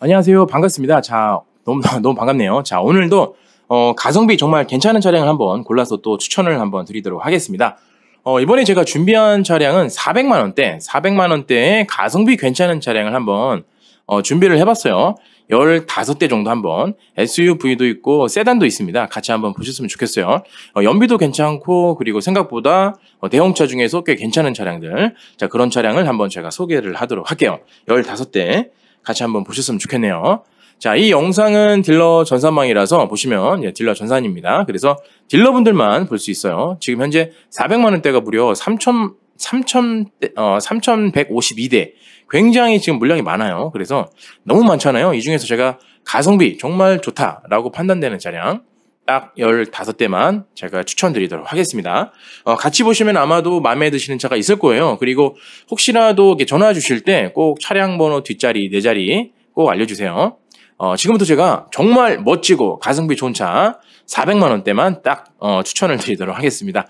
안녕하세요. 반갑습니다. 자, 너무, 너무 반갑네요. 자, 오늘도 어, 가성비 정말 괜찮은 차량을 한번 골라서 또 추천을 한번 드리도록 하겠습니다. 어, 이번에 제가 준비한 차량은 400만원대, 400만원대의 가성비 괜찮은 차량을 한번 어, 준비를 해봤어요. 15대 정도 한번 SUV도 있고 세단도 있습니다. 같이 한번 보셨으면 좋겠어요. 어, 연비도 괜찮고 그리고 생각보다 어, 대형차 중에서 꽤 괜찮은 차량들 자 그런 차량을 한번 제가 소개를 하도록 할게요. 15대 같이 한번 보셨으면 좋겠네요. 자, 이 영상은 딜러 전산망이라서 보시면 예, 딜러 전산입니다. 그래서 딜러분들만 볼 수 있어요. 지금 현재 400만 원대가 무려 3천 3천 어 3,152대. 굉장히 지금 물량이 많아요. 그래서 너무 많잖아요. 이 중에서 제가 가성비 정말 좋다라고 판단되는 차량 딱 15대만 제가 추천드리도록 하겠습니다. 어, 같이 보시면 아마도 마음에 드시는 차가 있을 거예요. 그리고 혹시라도 전화 주실 때 꼭 차량 번호 뒷자리, 네 자리 꼭 알려주세요. 어, 지금부터 제가 정말 멋지고 가성비 좋은 차 400만원대만 딱 어, 추천을 드리도록 하겠습니다.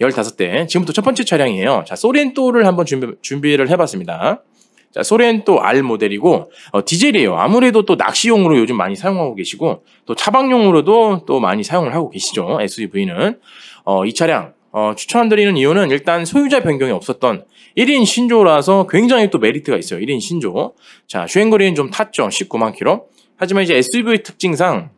15대. 지금부터 첫 번째 차량이에요. 자, 소렌토를 한번 준비, 준비를 해봤습니다. 자, 소렌또 R 모델이고 어, 디젤이에요. 아무래도 또 낚시용으로 요즘 많이 사용하고 계시고 또 차박용으로도 또 많이 사용을 하고 계시죠. SUV는 어, 이 차량 어, 추천드리는 이유는 일단 소유자 변경이 없었던 1인 신조라서 굉장히 또 메리트가 있어요. 1인 신조. 자, 주행거리는 좀 탔죠. 19만 킬로. 하지만 이제 SUV 특징상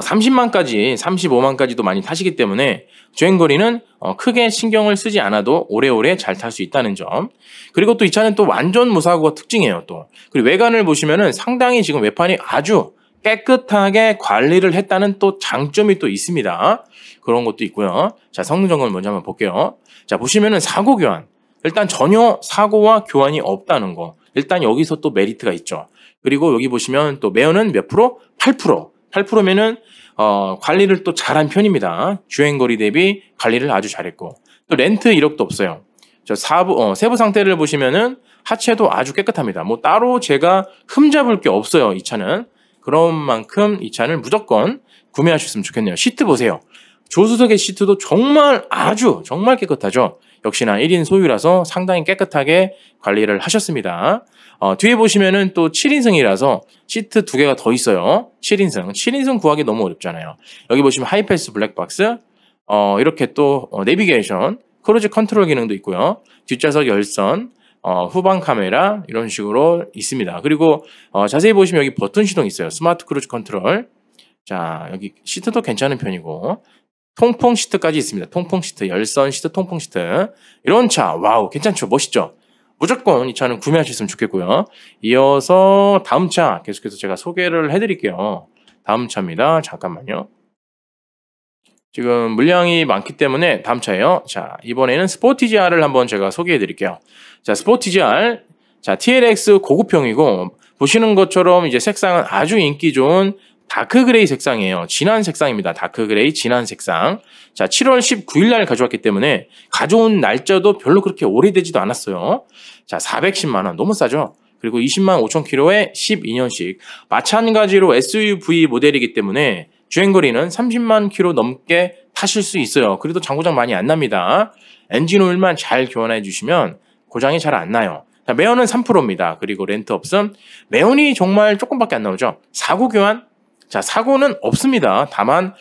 30만까지, 어, 35만까지도 많이 타시기 때문에 주행거리는 어, 크게 신경을 쓰지 않아도 오래오래 잘 탈 수 있다는 점. 그리고 또 이 차는 또 완전 무사고가 특징이에요, 또. 그리고 외관을 보시면은 상당히 지금 외판이 아주 깨끗하게 관리를 했다는 또 장점이 또 있습니다. 그런 것도 있고요. 자, 성능 점검을 먼저 한번 볼게요. 자, 보시면은 사고 교환. 일단 전혀 사고와 교환이 없다는 거. 일단 여기서 또 메리트가 있죠. 그리고 여기 보시면 또 매연은 몇 프로? 8%. 8%면은 어, 관리를 또 잘한 편입니다. 주행거리 대비 관리를 아주 잘했고 또 렌트 이력도 없어요. 저 사부 어, 세부 상태를 보시면은 하체도 아주 깨끗합니다. 뭐 따로 제가 흠잡을 게 없어요. 이 차는 그런 만큼 이 차는 무조건 구매하셨으면 좋겠네요. 시트 보세요. 조수석의 시트도 정말 아주 정말 깨끗하죠. 역시나 1인 소유라서 상당히 깨끗하게 관리를 하셨습니다. 어, 뒤에 보시면은 또 7인승이라서 시트 두 개가 더 있어요. 7인승. 7인승 구하기 너무 어렵잖아요. 여기 보시면 하이패스 블랙박스, 어, 이렇게 또 어, 내비게이션, 크루즈 컨트롤 기능도 있고요. 뒷좌석 열선, 어, 후방 카메라 이런 식으로 있습니다. 그리고 어, 자세히 보시면 여기 버튼 시동 있어요. 스마트 크루즈 컨트롤. 자 여기 시트도 괜찮은 편이고 통풍 시트까지 있습니다. 통풍 시트, 열선 시트, 통풍 시트 이런 차 와우 괜찮죠? 멋있죠? 무조건 이 차는 구매하셨으면 좋겠고요. 이어서 다음 차 계속해서 제가 소개를 해드릴게요. 다음 차입니다. 잠깐만요. 지금 물량이 많기 때문에 다음 차예요. 자, 이번에는 스포티지알을 한번 제가 소개해 드릴게요. 자, 스포티지알. 자, TLX 고급형이고 보시는 것처럼 이제 색상은 아주 인기 좋은 다크 그레이 색상이에요. 진한 색상입니다. 다크 그레이 진한 색상. 자, 7월 19일 날 가져왔기 때문에 가져온 날짜도 별로 그렇게 오래되지도 않았어요. 자, 410만 원 너무 싸죠. 그리고 20만 5천 킬로에 12년씩 마찬가지로 SUV 모델이기 때문에 주행거리는 30만 킬로 넘게 타실 수 있어요. 그래도 장고장 많이 안 납니다. 엔진 오일만 잘 교환해 주시면 고장이 잘 안 나요. 자, 매연은 3%입니다. 그리고 렌트 없음. 매연이 정말 조금밖에 안 나오죠. 사고 교환 자, 사고는 없습니다. 다만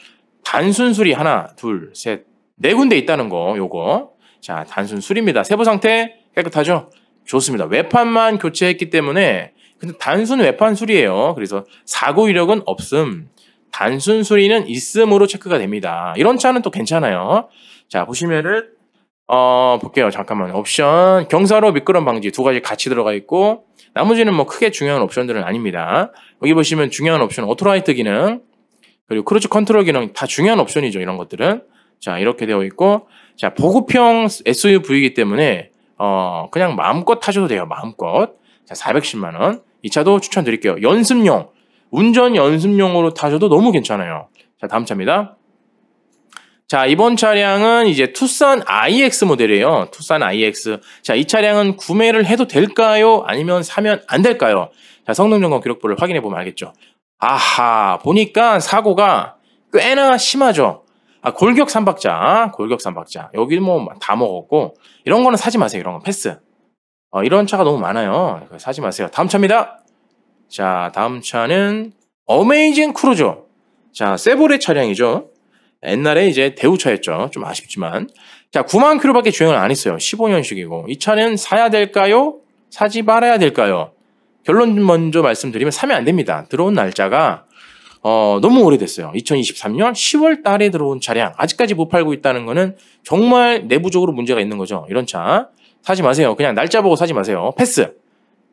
단순 수리 하나, 둘, 셋, 네 군데 있다는 거, 요거. 자, 단순 수리입니다. 세부 상태 깨끗하죠? 좋습니다. 외판만 교체했기 때문에 근데 단순 외판 수리예요. 그래서 사고 이력은 없음. 단순 수리는 있음으로 체크가 됩니다. 이런 차는 또 괜찮아요. 자, 보시면은 어, 볼게요. 잠깐만. 옵션. 경사로 미끄럼 방지 두 가지 같이 들어가 있고, 나머지는 뭐 크게 중요한 옵션들은 아닙니다. 여기 보시면 중요한 옵션, 오토라이트 기능, 그리고 크루즈 컨트롤 기능 다 중요한 옵션이죠. 이런 것들은. 자, 이렇게 되어 있고, 자, 보급형 SUV이기 때문에, 어, 그냥 마음껏 타셔도 돼요. 마음껏. 자, 410만원. 이 차도 추천드릴게요. 연습용. 운전 연습용으로 타셔도 너무 괜찮아요. 자, 다음 차입니다. 자, 이번 차량은 이제 투싼 iX 모델이에요. 투싼 iX. 자, 이 차량은 구매를 해도 될까요? 아니면 사면 안 될까요? 자, 성능 점검 기록부를 확인해 보면 알겠죠. 아하, 보니까 사고가 꽤나 심하죠. 아, 골격 삼박자, 골격 삼박자. 여기 뭐 다 먹었고 이런 거는 사지 마세요. 이런 건 패스. 어, 이런 차가 너무 많아요. 사지 마세요. 다음 차입니다. 자, 다음 차는 어메이징 크루저. 자, 세보레 차량이죠. 옛날에 이제 대우차였죠. 좀 아쉽지만. 자, 9만 킬로밖에 주행을 안 했어요. 15년식이고. 이 차는 사야 될까요? 사지 말아야 될까요? 결론 먼저 말씀드리면 사면 안 됩니다. 들어온 날짜가 어, 너무 오래됐어요. 2023년 10월 달에 들어온 차량. 아직까지 못 팔고 있다는 거는 정말 내부적으로 문제가 있는 거죠. 이런 차. 사지 마세요. 그냥 날짜 보고 사지 마세요. 패스.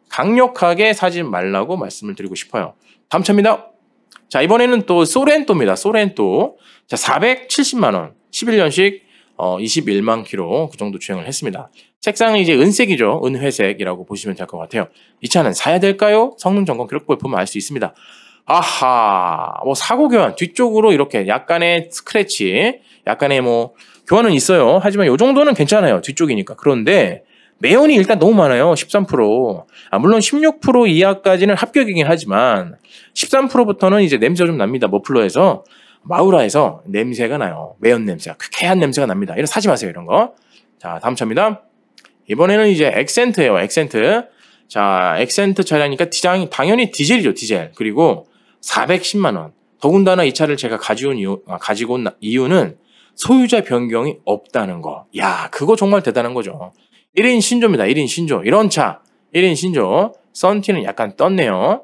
강력하게 사지 말라고 말씀을 드리고 싶어요. 다음 차입니다. 자, 이번에는 또 소렌토입니다. 소렌토. 자, 470만원. 11년식 어, 21만 키로 그 정도 주행을 했습니다. 색상은 이제 은색이죠. 은회색이라고 보시면 될 것 같아요. 이 차는 사야 될까요? 성능 점검 기록부에 보면 알 수 있습니다. 아하, 뭐 사고 교환 뒤쪽으로 이렇게 약간의 스크래치, 약간의 뭐 교환은 있어요. 하지만 이 정도는 괜찮아요. 뒤쪽이니까. 그런데 매연이 일단 너무 많아요. 13%. 아, 물론 16% 이하까지는 합격이긴 하지만 13%부터는 이제 냄새가 좀 납니다. 머플러에서. 마우라에서 냄새가 나요. 매연 냄새가. 쾌한 냄새가 납니다. 이런 사지 마세요. 이런 거. 자, 다음 차입니다. 이번에는 이제 엑센트예요. 엑센트. 자, 엑센트 차량이니까 디장, 당연히 디젤이죠. 디젤. 그리고 410만원. 더군다나 이 차를 제가 가지온 이유, 아, 가지고 온 이유는 소유자 변경이 없다는 거. 야, 그거 정말 대단한 거죠. 1인 신조입니다. 1인 신조. 이런 차. 1인 신조. 썬티는 약간 떴네요.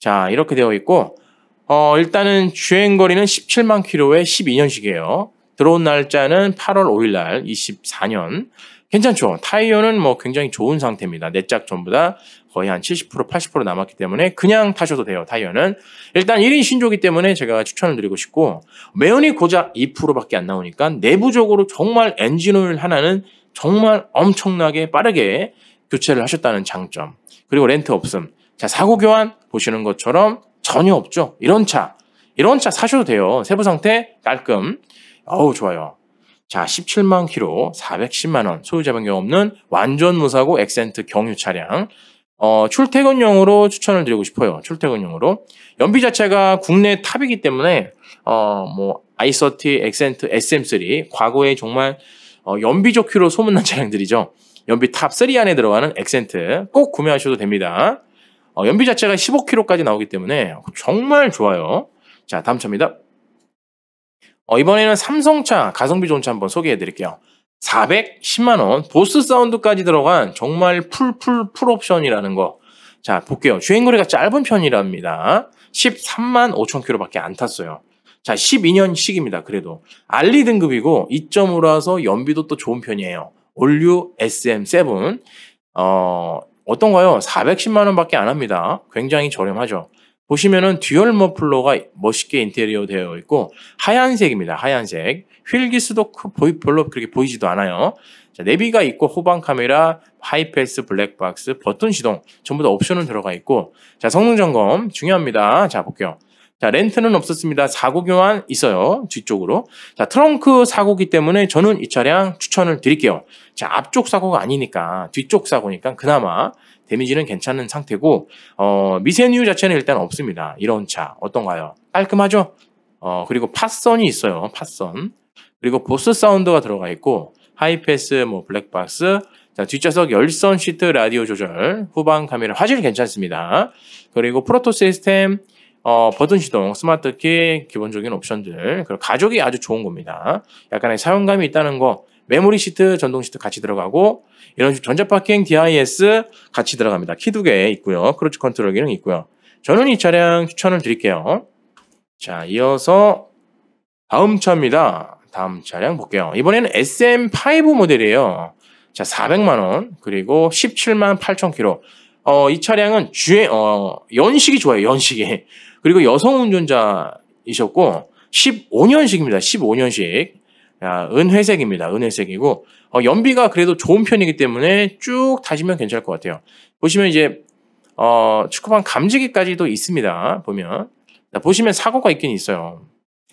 자, 이렇게 되어 있고, 어, 일단은 주행거리는 17만 킬로에 12년식이에요. 들어온 날짜는 8월 5일 날 24년. 괜찮죠? 타이어는 뭐 굉장히 좋은 상태입니다. 내짝 전부 다 거의 한 70%, 80% 남았기 때문에 그냥 타셔도 돼요, 타이어는. 일단 1인 신조기 때문에 제가 추천을 드리고 싶고, 매연이 고작 2%밖에 안 나오니까 내부적으로 정말 엔진오일 하나는 정말 엄청나게 빠르게 교체를 하셨다는 장점. 그리고 렌트 없음. 자, 사고 교환 보시는 것처럼 전혀 없죠. 이런 차. 이런 차 사셔도 돼요. 세부 상태 깔끔. 어우, 좋아요. 자, 17만 키로, 410만 원. 소유자 변경 없는 완전 무사고 엑센트 경유 차량. 어, 출퇴근용으로 추천을 드리고 싶어요. 출퇴근용으로. 연비 자체가 국내 탑이기 때문에 어, 뭐 i30 엑센트 SM3 과거에 정말 어, 연비 조큐로 소문난 차량들이죠. 연비 탑3 안에 들어가는 엑센트 꼭 구매하셔도 됩니다. 어, 연비 자체가 15km까지 나오기 때문에 정말 좋아요. 자, 다음 차입니다. 어, 이번에는 삼성차 가성비 좋은 차 한번 소개해 드릴게요. 410만원 보스 사운드까지 들어간 정말 풀풀 풀옵션이라는 거. 자, 볼게요. 주행거리가 짧은 편이랍니다. 13만 5천 킬로밖에 안 탔어요. 자, 1 2년식입니다 그래도. 알리 등급이고 2.5라서 연비도 또 좋은 편이에요. 올류 SM7. 어, 어떤가요? 410만 원밖에 안 합니다. 굉장히 저렴하죠. 보시면은 듀얼 머플러가 멋있게 인테리어 되어 있고 하얀색입니다. 하얀색. 휠기스도 그 보이, 별로 그렇게 보이지도 않아요. 자, 내비가 있고 후방 카메라, 하이패스, 블랙박스, 버튼 시동 전부 다 옵션은 들어가 있고 자 성능 점검 중요합니다. 자 볼게요. 자, 렌트는 없었습니다. 사고 교환 있어요. 뒤쪽으로. 자, 트렁크 사고기 때문에 저는 이 차량 추천을 드릴게요. 자, 앞쪽 사고가 아니니까 뒤쪽 사고니까 그나마 데미지는 괜찮은 상태고 어, 미세뉴 자체는 일단 없습니다. 이런 차 어떤가요? 깔끔하죠? 어, 그리고 팟선이 있어요. 팟선. 그리고 보스 사운드가 들어가 있고 하이패스 뭐 블랙박스 자, 뒷좌석 열선 시트 라디오 조절, 후방 카메라 화질 괜찮습니다. 그리고 프로토 시스템 어, 버튼 시동, 스마트키, 기본적인 옵션들, 그리고 가족이 아주 좋은 겁니다. 약간의 사용감이 있다는 거, 메모리 시트, 전동 시트 같이 들어가고 이런 식 전자 파킹 DIS 같이 들어갑니다. 키 두 개 있고요. 크루즈 컨트롤 기능 있고요. 저는 이 차량 추천을 드릴게요. 자, 이어서 다음 차입니다. 다음 차량 볼게요. 이번에는 SM5 모델이에요. 자, 400만 원 그리고 17만 8천 킬로. 어, 이 차량은 주행, 어, 연식이 좋아요, 연식이. 그리고 여성 운전자이셨고, 15년식입니다, 15년식. 아, 은회색입니다, 은회색이고, 어, 연비가 그래도 좋은 편이기 때문에 쭉 다시면 괜찮을 것 같아요. 보시면 이제, 어, 축구방 감지기까지도 있습니다, 보면. 자, 보시면 사고가 있긴 있어요.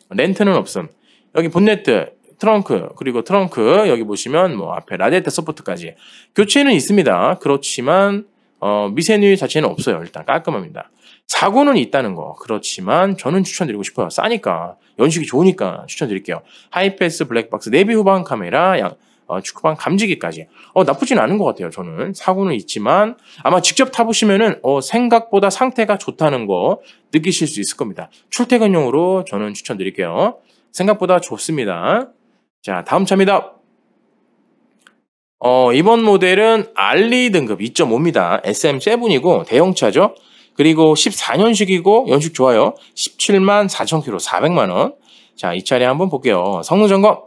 렌트는 없음. 여기 본네트, 트렁크, 그리고 트렁크, 여기 보시면 뭐 앞에 라데트 디 서포트까지. 교체는 있습니다. 그렇지만, 어, 미세누이 자체는 없어요. 일단 깔끔합니다. 사고는 있다는 거. 그렇지만 저는 추천드리고 싶어요. 싸니까. 연식이 좋으니까 추천드릴게요. 하이패스 블랙박스 내비 후방 카메라, 양, 어, 축구방 감지기까지. 어, 나쁘진 않은 것 같아요, 저는. 사고는 있지만 아마 직접 타보시면은, 어, 생각보다 상태가 좋다는 거 느끼실 수 있을 겁니다. 출퇴근용으로 저는 추천드릴게요. 생각보다 좋습니다. 자, 다음 차입니다. 어, 이번 모델은 알리 등급 2.5입니다. SM7이고 대형차죠. 그리고 14년식이고 연식 좋아요. 17만 4천 킬로 400만 원. 자, 이 차례 한번 볼게요. 성능 점검.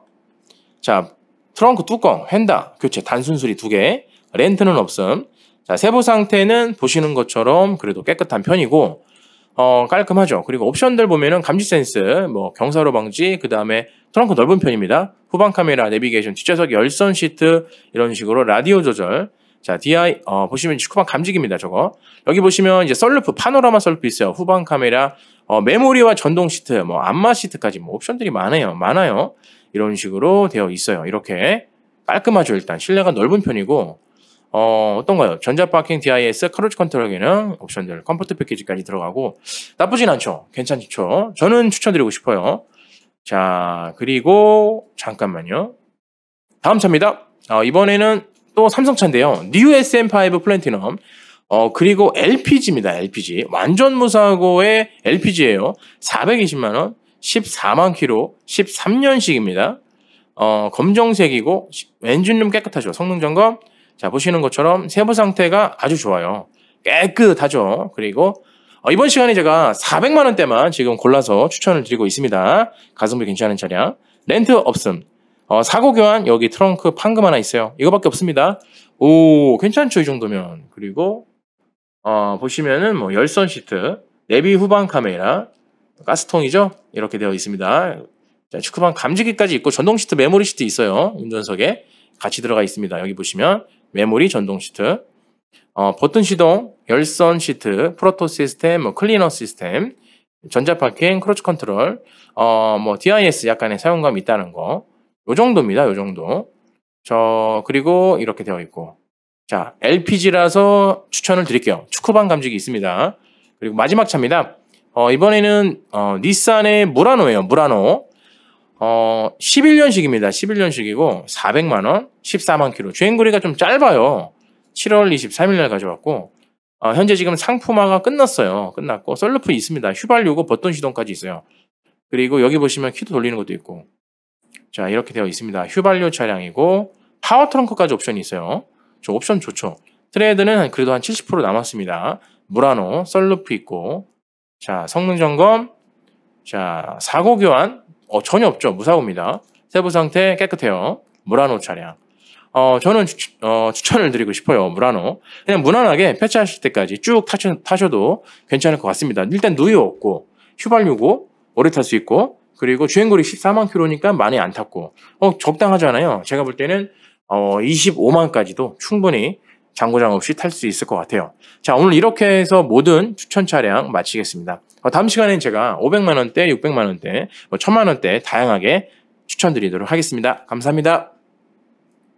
자, 트렁크 뚜껑, 휀다, 교체, 단순 수리 두 개. 렌트는 없음. 자, 세부 상태는 보시는 것처럼 그래도 깨끗한 편이고 어, 깔끔하죠. 그리고 옵션들 보면은 감지 센스, 뭐 경사로 방지, 그 다음에 트렁크 넓은 편입니다. 후방 카메라, 내비게이션, 뒷좌석 열선 시트 이런 식으로 라디오 조절. 자, DI 어, 보시면 후방 감지기입니다. 저거 여기 보시면 이제 썰루프 파노라마 썰루프 있어요. 후방 카메라, 어, 메모리와 전동 시트, 뭐 안마 시트까지 뭐 옵션들이 많아요. 많아요. 이런 식으로 되어 있어요. 이렇게 깔끔하죠. 일단 실내가 넓은 편이고 어, 어떤가요? 전자파킹 DIS, 크루즈 컨트롤 기능, 옵션들, 컴포트 패키지까지 들어가고 나쁘진 않죠. 괜찮죠. 저는 추천드리고 싶어요. 자, 그리고 잠깐만요. 다음 차입니다. 어, 이번에는 또 삼성차인데요. New SM5 플랜티넘 어, 그리고 LPG입니다. LPG. 완전 무사고의 l p g 에요 420만 원, 14만 키로 13년식입니다. 어, 검정색이고 왼준룸 깨끗하죠. 성능 점검. 자, 보시는 것처럼 세부 상태가 아주 좋아요. 깨끗하죠. 그리고 어, 이번 시간에 제가 400만 원대만 지금 골라서 추천을 드리고 있습니다. 가성비 괜찮은 차량. 렌트 없음. 어, 사고 교환 여기 트렁크 판금 하나 있어요. 이거밖에 없습니다. 오, 괜찮죠 이 정도면. 그리고 어, 보시면은 뭐 열선 시트, 내비 후방 카메라, 가스통이죠. 이렇게 되어 있습니다. 자, 축구방 감지기까지 있고 전동 시트 메모리 시트 있어요. 운전석에 같이 들어가 있습니다. 여기 보시면 메모리 전동 시트, 어, 버튼 시동, 열선 시트, 프로토 시스템, 뭐 클리너 시스템, 전자 파킹, 크로스 컨트롤, 어, 뭐 DIS 약간의 사용감이 있다는 거. 요 정도입니다. 요 정도. 저 그리고 이렇게 되어 있고. 자, LPG라서 추천을 드릴게요. 축구반 감지기 있습니다. 그리고 마지막 차입니다. 어, 이번에는 어, 닛산의 무라노예요. 무라노. 어, 11년식입니다. 11년식이고 400만 원, 14만 킬로. 주행 거리가 좀 짧아요. 7월 23일 날 가져왔고 어, 현재 지금 상품화가 끝났어요. 끝났고 썰루프 있습니다. 휘발유고 버튼 시동까지 있어요. 그리고 여기 보시면 키도 돌리는 것도 있고 자 이렇게 되어 있습니다. 휘발유 차량이고 파워 트렁크까지 옵션이 있어요. 저 옵션 좋죠. 트레드는 그래도 한 70% 남았습니다. 무라노 썰루프 있고 자 성능 점검 자 사고 교환 어, 전혀 없죠. 무사고입니다. 세부 상태 깨끗해요. 무라노 차량. 어, 저는 추, 어, 추천을 드리고 싶어요. 무라노. 그냥 무난하게 폐차하실 때까지 쭉 타셔, 타셔도 괜찮을 것 같습니다. 일단 누유 없고, 휘발유고, 오래 탈 수 있고, 그리고 주행거리 14만 킬로니까 많이 안 탔고, 어, 적당하잖아요. 제가 볼 때는, 어, 25만까지도 충분히 장고장 없이 탈 수 있을 것 같아요. 자, 오늘 이렇게 해서 모든 추천 차량 마치겠습니다. 어, 다음 시간엔 제가 500만 원대, 600만 원대, 뭐 1000만 원대 다양하게 추천드리도록 하겠습니다. 감사합니다.